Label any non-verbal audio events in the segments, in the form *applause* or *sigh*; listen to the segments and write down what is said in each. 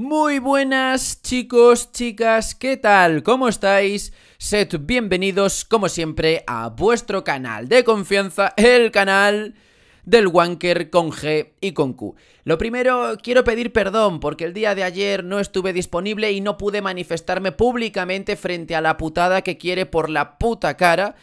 Muy buenas chicos, chicas, ¿qué tal? ¿Cómo estáis? Sed bienvenidos como siempre a vuestro canal de confianza, el canal del Wanker con G y con Q. Lo primero, quiero pedir perdón porque el día de ayer no estuve disponible y no pude manifestarme públicamente frente a la putada que quiere por la puta cara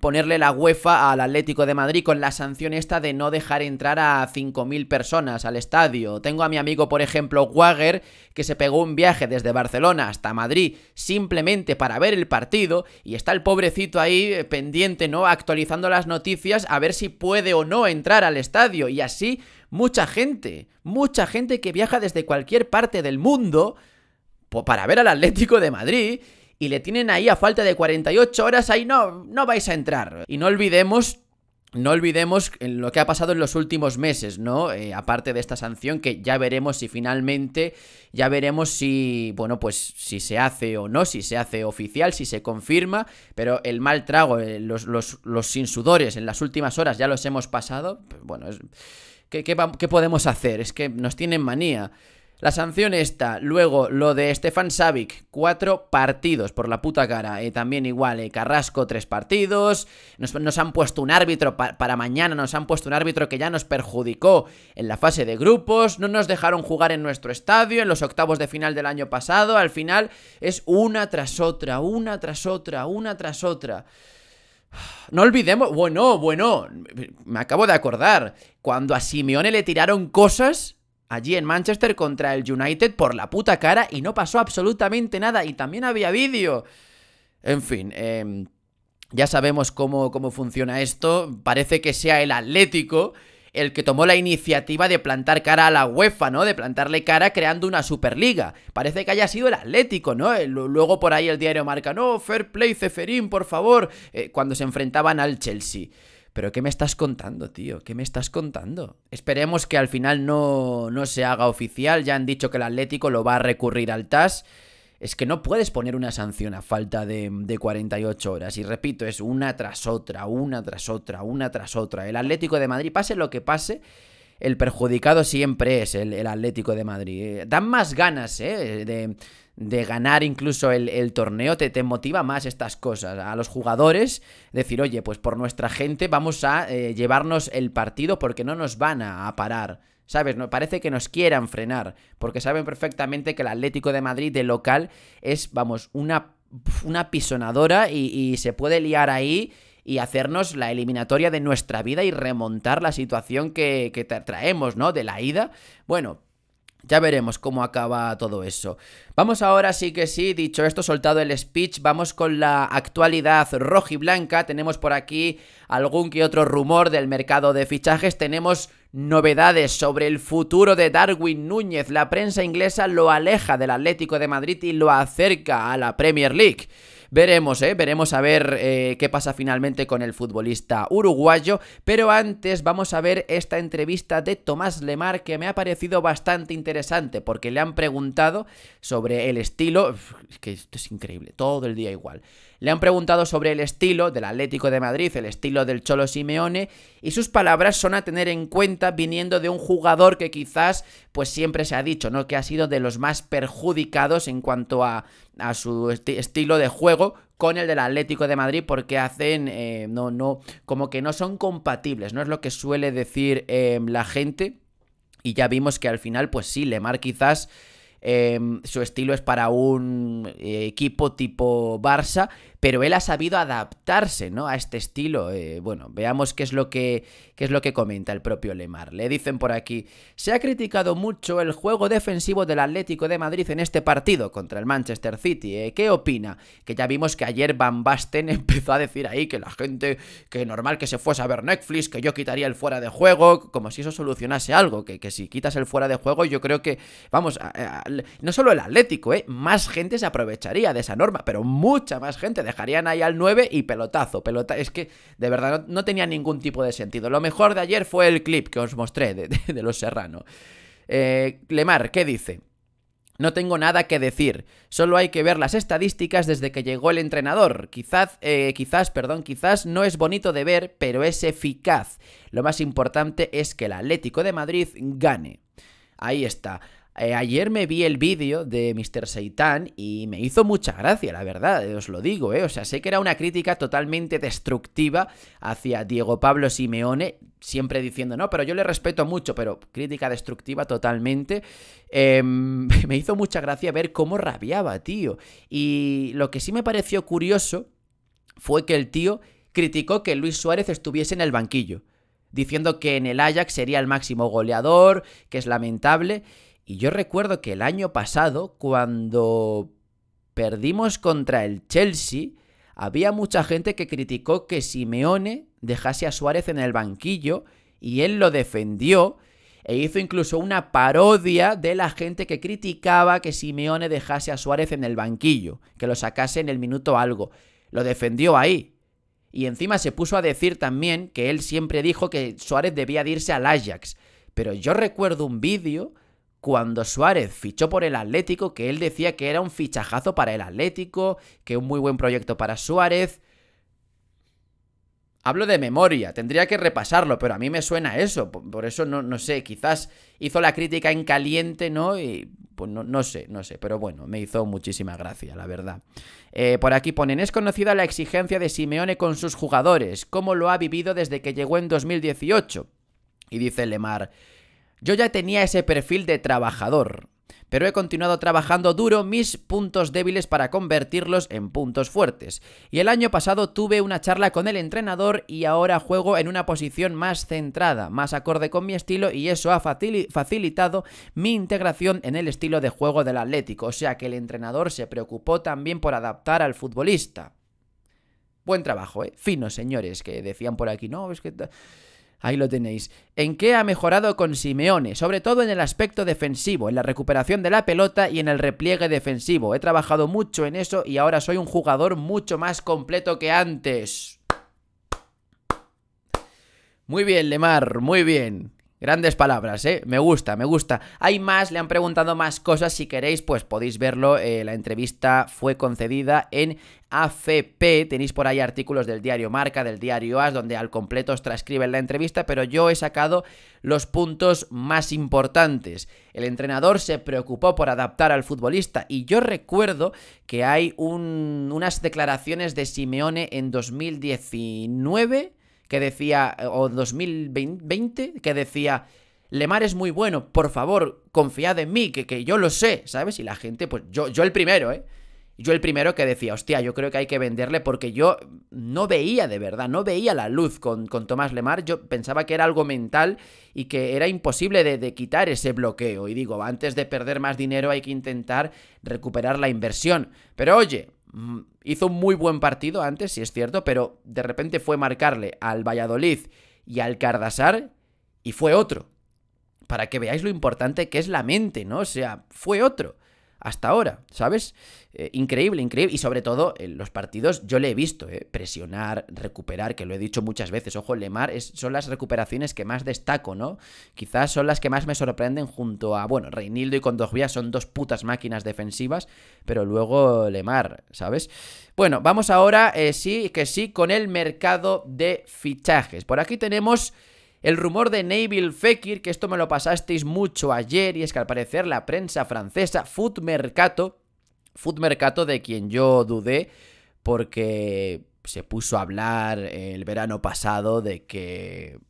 ponerle la UEFA al Atlético de Madrid con la sanción esta de no dejar entrar a 5.000 personas al estadio. Tengo a mi amigo, por ejemplo, Wager, que se pegó un viaje desde Barcelona hasta Madrid simplemente para ver el partido y está el pobrecito ahí eh, pendiente, ¿no? Actualizando las noticias a ver si puede o no entrar al estadio y así mucha gente, mucha gente que viaja desde cualquier parte del mundo para ver al Atlético de Madrid y le tienen ahí a falta de 48 horas, ahí no, no vais a entrar. Y no olvidemos no olvidemos lo que ha pasado en los últimos meses, ¿no? Eh, aparte de esta sanción, que ya veremos si finalmente, ya veremos si, bueno, pues si se hace o no, si se hace oficial, si se confirma, pero el mal trago, eh, los, insudores en las últimas horas ya los hemos pasado, pues, bueno, es, ¿qué, qué, ¿qué podemos hacer? Es que nos tienen manía. La sanción esta, luego lo de Stefan Savic, cuatro partidos por la puta cara. Eh, también igual, eh, Carrasco, tres partidos. Nos, han puesto un árbitro para mañana, nos han puesto un árbitro que ya nos perjudicó en la fase de grupos. No nos dejaron jugar en nuestro estadio, en los octavos de final del año pasado. Al final es una tras otra, una tras otra, una tras otra. No olvidemos, bueno, bueno, me acabo de acordar, cuando a Simeone le tiraron cosas allí en Manchester contra el United por la puta cara y no pasó absolutamente nada y también había vídeo. En fin, em, ya sabemos cómo, cómo funciona esto. Parece que sea el Atlético el que tomó la iniciativa de plantar cara a la UEFA, ¿no? De plantarle cara creando una Superliga. Parece que haya sido el Atlético, ¿no? Eh, luego por ahí el diario marca, no, fair play, Ceferín, por favor, eh, cuando se enfrentaban al Chelsea pero ¿qué me estás contando, tío? ¿Qué me estás contando? Esperemos que al final no, se haga oficial, ya han dicho que el Atlético lo va a recurrir al TAS es que no puedes poner una sanción a falta de, 48 horas. Y repito, es una tras otra, una tras otra, una tras otra. El Atlético de Madrid, pase lo que pase, el perjudicado siempre es el, Atlético de Madrid. Eh, dan más ganas eh, de, de ganar incluso el, torneo, te, te, motiva más estas cosas. A los jugadores decir, oye, pues por nuestra gente vamos a eh, llevarnos el partido porque no nos van a, parar. ¿Sabes? No, parece que nos quieran frenar, porque saben perfectamente que el Atlético de Madrid de local es, vamos, una, una pisonadora y, se puede liar ahí y hacernos la eliminatoria de nuestra vida y remontar la situación que, que traemos, ¿no? De la ida. Bueno, ya veremos cómo acaba todo eso. Vamos ahora sí que sí, dicho esto, soltado el speech, vamos con la actualidad roja y blanca. Tenemos por aquí algún que otro rumor del mercado de fichajes. Tenemos novedades sobre el futuro de Darwin Núñez. La prensa inglesa lo aleja del Atlético de Madrid y lo acerca a la Premier League. Veremos, ¿eh? Veremos a ver eh, qué pasa finalmente con el futbolista uruguayo. Pero antes vamos a ver esta entrevista de Tomás Lemar que me ha parecido bastante interesante porque le han preguntado sobre el estilo... que esto es increíble, todo el día igual. Le han preguntado sobre el estilo del Atlético de Madrid, el estilo del Cholo Simeone, y sus palabras son a tener en cuenta viniendo de un jugador que quizás, pues siempre se ha dicho, ¿no? Que ha sido de los más perjudicados en cuanto a, su estilo de juego con el del Atlético de Madrid porque hacen, eh, no, no, como que no son compatibles, no es lo que suele decir em, la gente. Y ya vimos que al final, pues sí, Lemar quizás em, su estilo es para un eh, equipo tipo Barça, pero él ha sabido adaptarse, ¿no? A este estilo. Eh, bueno, veamos qué es, lo que, es lo que comenta el propio Lemar. Le dicen por aquí, se ha criticado mucho el juego defensivo del Atlético de Madrid en este partido contra el Manchester City. ¿eh? ¿Qué opina? Que ya vimos que ayer Van Basten *laughs* empezó a decir ahí que la gente, que normal que se fuese a ver Netflix, que yo quitaría el fuera de juego, como si eso solucionase algo, que, que si quitas el fuera de juego yo creo que, vamos, no solo el Atlético, ¿eh? más gente se aprovecharía de esa norma, pero mucha más gente dejarían ahí al 9 y pelotazo, pelota. Es que de verdad no, tenía ningún tipo de sentido. Lo mejor de ayer fue el clip que os mostré de, los Serrano. Eh, Lemar, ¿qué dice? No tengo nada que decir, solo hay que ver las estadísticas desde que llegó el entrenador. Quizás, eh, quizás, perdón, quizás no es bonito de ver, pero es eficaz. Lo más importante es que el Atlético de Madrid gane. Ahí está. Eh, ayer me vi el vídeo de Mr. Seitan y me hizo mucha gracia, la verdad, eh, os lo digo, ¿eh? O sea, sé que era una crítica totalmente destructiva hacia Diego Pablo Simeone, siempre diciendo, no, pero yo le respeto mucho, pero crítica destructiva totalmente. Em, *laughs* me hizo mucha gracia ver cómo rabiaba, tío. Y lo que sí me pareció curioso fue que el tío criticó que Luis Suárez estuviese en el banquillo, diciendo que en el Ajax sería el máximo goleador, que es lamentable. Y yo recuerdo que el año pasado, cuando perdimos contra el Chelsea, había mucha gente que criticó que Simeone dejase a Suárez en el banquillo y él lo defendió e hizo incluso una parodia de la gente que criticaba que Simeone dejase a Suárez en el banquillo, que lo sacase en el minuto algo. Lo defendió ahí. Y encima se puso a decir también que él siempre dijo que Suárez debía irse al Ajax. Pero yo recuerdo un vídeo cuando Suárez fichó por el Atlético, que él decía que era un fichajazo para el Atlético, que un muy buen proyecto para Suárez. Hablo de memoria, tendría que repasarlo, pero a mí me suena eso, por, eso no, sé, quizás hizo la crítica en caliente, ¿no? Y pues no, sé, no sé, pero bueno, me hizo muchísima gracia, la verdad. Eh, por aquí ponen, es conocida la exigencia de Simeone con sus jugadores, cómo lo ha vivido desde que llegó en 2018. Y dice Lemar, yo ya tenía ese perfil de trabajador, pero he continuado trabajando duro mis puntos débiles para convertirlos en puntos fuertes. Y el año pasado tuve una charla con el entrenador y ahora juego en una posición más centrada, más acorde con mi estilo y eso ha facilitado mi integración en el estilo de juego del Atlético, o sea que el entrenador se preocupó también por adaptar al futbolista. Buen trabajo, ¿eh? Finos, señores, que decían por aquí, no, es que... Ahí lo tenéis. ¿En qué ha mejorado con Simeone? Sobre todo en el aspecto defensivo, en la recuperación de la pelota y en el repliegue defensivo. He trabajado mucho en eso y ahora soy un jugador mucho más completo que antes. Muy bien, Lemar, muy bien. Grandes palabras, ¿eh? Me gusta, me gusta. Hay más, le han preguntado más cosas. Si queréis, pues podéis verlo. Eh, la entrevista fue concedida en AFP. Tenéis por ahí artículos del diario Marca, del diario As, donde al completo os transcriben la entrevista, pero yo he sacado los puntos más importantes. El entrenador se preocupó por adaptar al futbolista y yo recuerdo que hay un, unas declaraciones de Simeone en 2019 que decía, o 2020, que decía, Lemar es muy bueno, por favor, confiad en mí, que, que yo lo sé, ¿sabes? Y la gente, pues yo, yo el primero, ¿eh? Yo el primero que decía, hostia, yo creo que hay que venderle porque yo no veía de verdad, no veía la luz con, Tomás Lemar, yo pensaba que era algo mental y que era imposible de, de, quitar ese bloqueo. Y digo, antes de perder más dinero hay que intentar recuperar la inversión. Pero oye, Mm, hizo un muy buen partido antes, si es cierto, pero de repente fue marcarle al Valladolid y al Cardasar y fue otro. Para que veáis lo importante que es la mente, ¿no? O sea, fue otro hasta ahora, ¿sabes? Eh, increíble, increíble. Y sobre todo, en los partidos yo le he visto, ¿eh? presionar, recuperar, que lo he dicho muchas veces. Ojo, Lemar son las recuperaciones que más destaco, ¿no? Quizás son las que más me sorprenden junto a, bueno, Reinildo y Kondogbia son dos putas máquinas defensivas, pero luego Lemar, ¿sabes? Bueno, vamos ahora, eh, sí, que sí, con el mercado de fichajes. Por aquí tenemos... El rumor de Neville Fekir, que esto me lo pasasteis mucho ayer, y es que al parecer la prensa francesa, Food Mercato, Food Mercato de quien yo dudé, porque se puso a hablar el verano pasado de que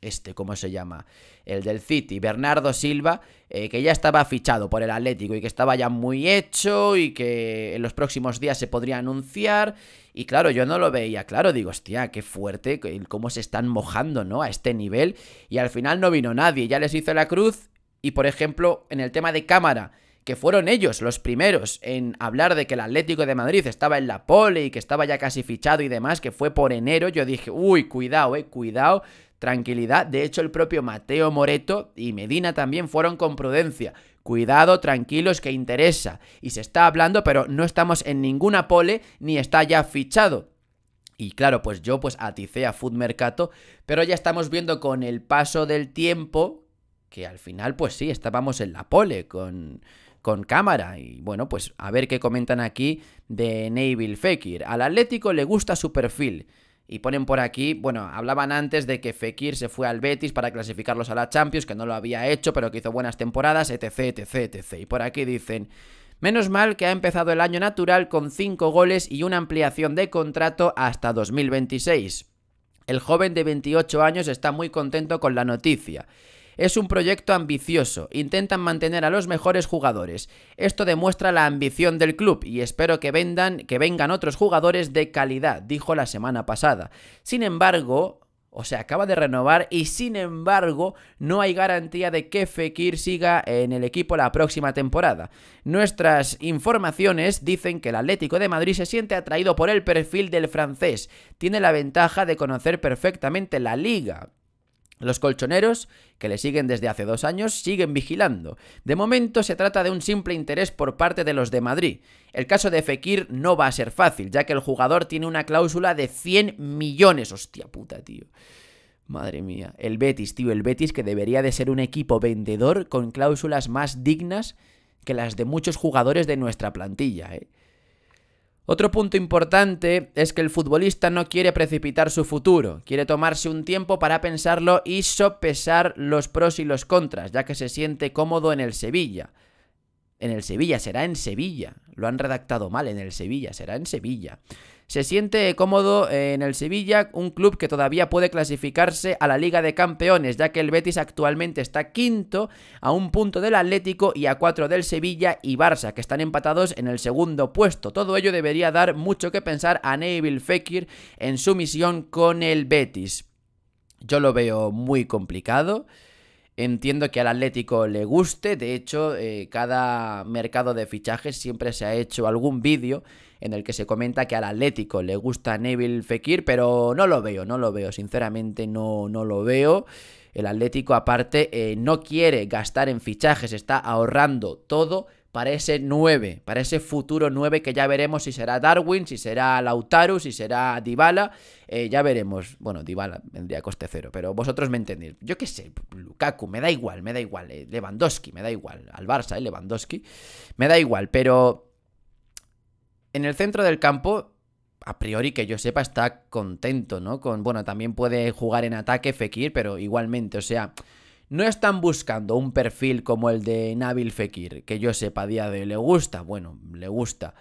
este, ¿cómo se llama? El del City, Bernardo Silva, eh, que ya estaba fichado por el Atlético y que estaba ya muy hecho y que en los próximos días se podría anunciar. Y claro, yo no lo veía, claro, digo, hostia, qué fuerte, cómo se están mojando, ¿no? A este nivel. Y al final no vino nadie, ya les hizo la cruz. Y por ejemplo, en el tema de cámara, que fueron ellos los primeros en hablar de que el Atlético de Madrid estaba en la pole y que estaba ya casi fichado y demás, que fue por enero, yo dije, uy, cuidado, eh, cuidado, tranquilidad. De hecho, el propio Mateo Moreto y Medina también fueron con prudencia. Cuidado, tranquilos, que interesa. Y se está hablando, pero no estamos en ninguna pole ni está ya fichado. Y claro, pues yo pues aticé a Food Mercato, pero ya estamos viendo con el paso del tiempo que al final pues sí, estábamos en la pole con con cámara. Y bueno, pues a ver qué comentan aquí de Neville Fekir. Al Atlético le gusta su perfil. Y ponen por aquí, bueno, hablaban antes de que Fekir se fue al Betis para clasificarlos a la Champions, que no lo había hecho, pero que hizo buenas temporadas, etc, etc, etc. Y por aquí dicen, menos mal que ha empezado el año natural con 5 goles y una ampliación de contrato hasta 2026. El joven de 28 años está muy contento con la noticia. Es un proyecto ambicioso, intentan mantener a los mejores jugadores. Esto demuestra la ambición del club y espero que, vendan, que vengan otros jugadores de calidad, dijo la semana pasada. Sin embargo, o se acaba de renovar y sin embargo no hay garantía de que Fekir siga en el equipo la próxima temporada. Nuestras informaciones dicen que el Atlético de Madrid se siente atraído por el perfil del francés. Tiene la ventaja de conocer perfectamente la liga, los colchoneros, que le siguen desde hace dos años, siguen vigilando. De momento se trata de un simple interés por parte de los de Madrid. El caso de Fekir no va a ser fácil, ya que el jugador tiene una cláusula de 100 millones. Hostia puta, tío. Madre mía. El Betis, tío, el Betis que debería de ser un equipo vendedor con cláusulas más dignas que las de muchos jugadores de nuestra plantilla, ¿eh? Otro punto importante es que el futbolista no quiere precipitar su futuro, quiere tomarse un tiempo para pensarlo y sopesar los pros y los contras, ya que se siente cómodo en el Sevilla. En el Sevilla, será en Sevilla. Lo han redactado mal, en el Sevilla, será en Sevilla se siente cómodo en el Sevilla, un club que todavía puede clasificarse a la Liga de Campeones, ya que el Betis actualmente está quinto a un punto del Atlético y a cuatro del Sevilla y Barça, que están empatados en el segundo puesto. Todo ello debería dar mucho que pensar a Neville Fekir en su misión con el Betis. Yo lo veo muy complicado. Entiendo que al Atlético le guste, de hecho, eh, cada mercado de fichajes siempre se ha hecho algún vídeo en el que se comenta que al Atlético le gusta Neville Fekir, pero no lo veo, no lo veo, sinceramente no, no lo veo. El Atlético aparte eh, no quiere gastar en fichajes, está ahorrando todo para ese 9, para ese futuro 9 que ya veremos si será Darwin, si será Lautaro, si será Dybala, eh, ya veremos. Bueno, Dybala vendría a coste cero, pero vosotros me entendéis. Yo qué sé, Lukaku, me da igual, me da igual, eh, Lewandowski, me da igual, al Barça, Lewandowski, me da igual, pero en el centro del campo, a priori que yo sepa, está contento, ¿no? Con, bueno, también puede jugar en ataque Fekir, pero igualmente, o sea, no están buscando un perfil como el de Nabil Fekir, que yo sepa a día de hoy. ¿Le gusta? Bueno, le gusta.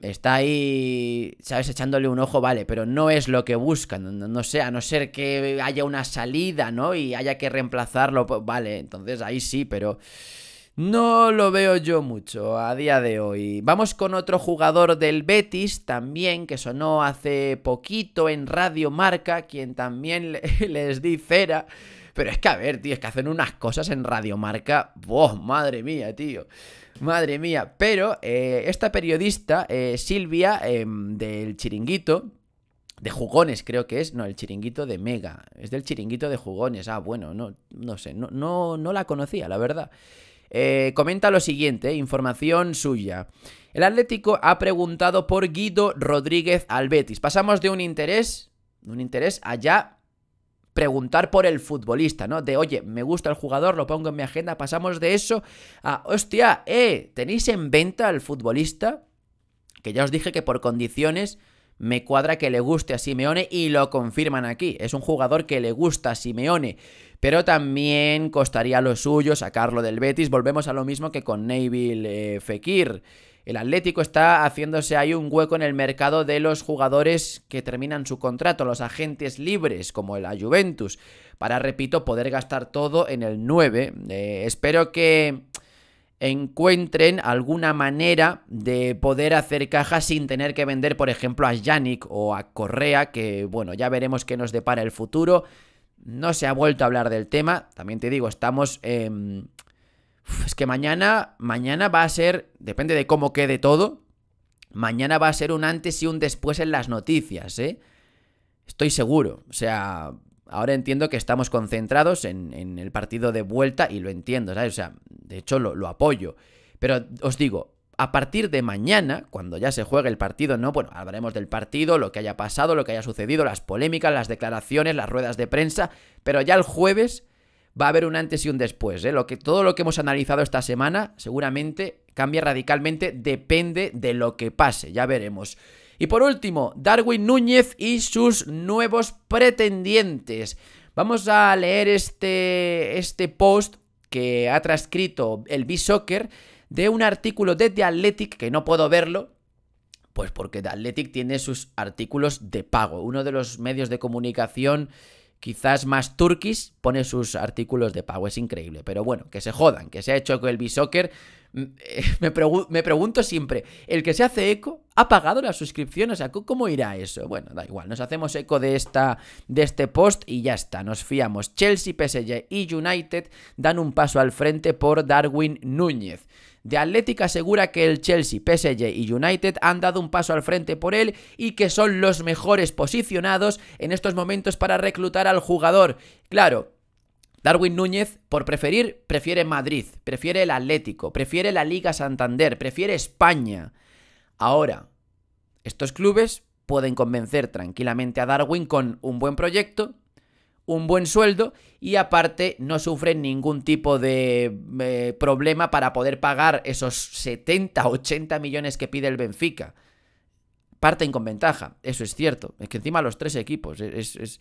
Está ahí, ¿sabes? Echándole un ojo, vale, pero no es lo que buscan. No, sé, a no ser que haya una salida, ¿no? Y haya que reemplazarlo, pues, vale, entonces ahí sí, pero no lo veo yo mucho a día de hoy. Vamos con otro jugador del Betis también que sonó hace poquito en Radio Marca, quien también *laughs* les di cera. Pero es que, a ver, tío, es que hacen unas cosas en Radio Marca. Madre mía, tío. Madre mía. Pero eh, esta periodista, eh, Silvia, em, del Chiringuito, de jugones, creo que es. No, el chiringuito de Mega. Es del chiringuito de jugones. Ah, bueno, no, no sé. no, no la conocía, la verdad. Eh, comenta lo siguiente, información suya. El Atlético ha preguntado por Guido Rodríguez al Betis. Pasamos de un interés, un interés allá preguntar por el futbolista, ¿no? De, oye, me gusta el jugador, lo pongo en mi agenda, pasamos de eso a, hostia, eh, ¿tenéis en venta al futbolista? Que ya os dije que por condiciones me cuadra que le guste a Simeone y lo confirman aquí. Es un jugador que le gusta a Simeone. Pero también costaría lo suyo sacarlo del Betis. Volvemos a lo mismo que con Neville eh, Fekir. El Atlético está haciéndose ahí un hueco en el mercado de los jugadores que terminan su contrato, los agentes libres, como el Juventus, para, repito, poder gastar todo en el 9. Eh, espero que encuentren alguna manera de poder hacer cajas sin tener que vender, por ejemplo, a Yannick o a Correa, que bueno, ya veremos qué nos depara el futuro. No se ha vuelto a hablar del tema. También te digo, estamos. es que mañana. Mañana va a ser. Depende de cómo quede todo. Mañana va a ser un antes y un después en las noticias, ¿eh? Estoy seguro. O sea, Ahora entiendo que estamos concentrados en, el partido de vuelta y lo entiendo, ¿sabes? O sea, de hecho lo, apoyo. Pero os digo, a partir de mañana, cuando ya se juegue el partido, ¿no? Bueno, hablaremos del partido, lo que haya pasado, lo que haya sucedido, las polémicas, las declaraciones, las ruedas de prensa, pero ya el jueves va a haber un antes y un después, ¿eh? Lo que, todo lo que hemos analizado esta semana seguramente cambia radicalmente, depende de lo que pase, ya veremos. Y por último, Darwin Núñez y sus nuevos pretendientes. Vamos a leer este, este post que ha transcrito el b de un artículo de The Athletic, que no puedo verlo, pues porque The Athletic tiene sus artículos de pago. Uno de los medios de comunicación quizás más turquis pone sus artículos de pago. Es increíble. Pero bueno, que se jodan, que se ha hecho con el b mm, eh, *laughs* me pregunto siempre, ¿el que se hace eco ha pagado la suscripción, o sea, ¿cómo irá eso? Bueno, da igual, nos hacemos eco de, esta, de este post y ya está, nos fiamos. Chelsea, PSG y United dan un paso al frente por Darwin Núñez. De Atlética asegura que el Chelsea, PSG y United han dado un paso al frente por él y que son los mejores posicionados en estos momentos para reclutar al jugador. Claro, Darwin Núñez, por preferir, prefiere Madrid, prefiere el Atlético, prefiere la Liga Santander, prefiere España. Ahora, estos clubes pueden convencer tranquilamente a Darwin con un buen proyecto, un buen sueldo y aparte no sufren ningún tipo de eh, problema para poder pagar esos 70, 80 millones que pide el Benfica. Parten con ventaja, eso es cierto. Es que encima los tres equipos, es...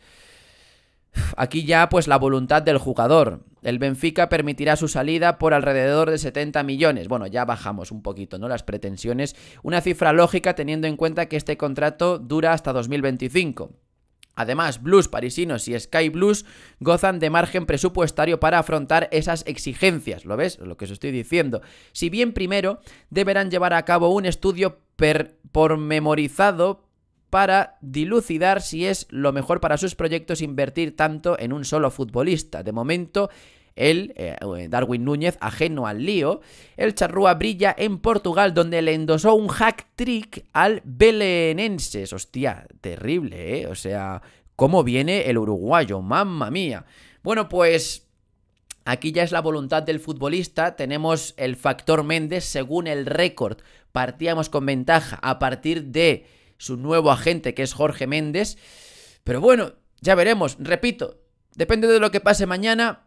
Aquí ya pues la voluntad del jugador. El Benfica permitirá su salida por alrededor de 70 millones. Bueno, ya bajamos un poquito, ¿no? Las pretensiones. Una cifra lógica teniendo en cuenta que este contrato dura hasta 2025. Además, Blues Parisinos y Sky Blues gozan de margen presupuestario para afrontar esas exigencias, ¿lo ves? Lo que os estoy diciendo. Si bien primero deberán llevar a cabo un estudio por memorizado para dilucidar si es lo mejor para sus proyectos invertir tanto en un solo futbolista. De momento, el eh, eh, Darwin Núñez, ajeno al lío, el charrúa brilla en Portugal, donde le endosó un hack trick al Belenenses. Hostia, terrible, ¿eh? O sea, ¿cómo viene el uruguayo? ¡Mamma mía! Bueno, pues Aquí ya es la voluntad del futbolista, tenemos el factor Méndez según el récord. Partíamos con ventaja a partir de su nuevo agente que es Jorge Méndez. Pero bueno, ya veremos, repito, depende de lo que pase mañana,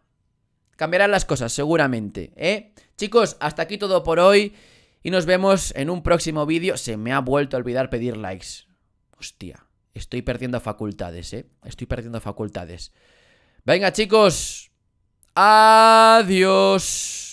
cambiarán las cosas, seguramente, ¿eh? Chicos, hasta aquí todo por hoy y nos vemos en un próximo vídeo. Se me ha vuelto a olvidar pedir likes. Hostia, estoy perdiendo facultades, ¿eh? Estoy perdiendo facultades. Venga, chicos. Adiós.